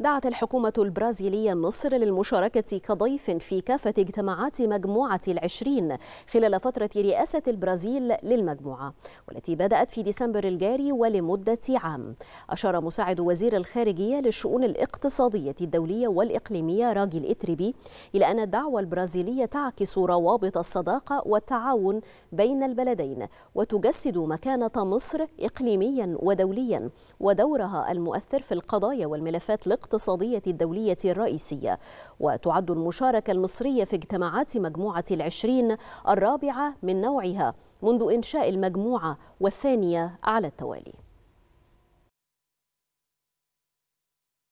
دعت الحكومة البرازيلية مصر للمشاركة كضيف في كافة اجتماعات مجموعة العشرين خلال فترة رئاسة البرازيل للمجموعة والتي بدأت في ديسمبر الجاري ولمدة عام أشار مساعد وزير الخارجية للشؤون الاقتصادية الدولية والإقليمية راجي الإتربي إلى أن الدعوة البرازيلية تعكس روابط الصداقة والتعاون بين البلدين وتجسد مكانة مصر إقليميا ودوليا ودورها المؤثر في القضايا والملفات الاقتصادية الاقتصادية الدولية الرئيسية وتعد المشاركة المصرية في اجتماعات مجموعة العشرين الرابعة من نوعها منذ إنشاء المجموعة والثانية على التوالي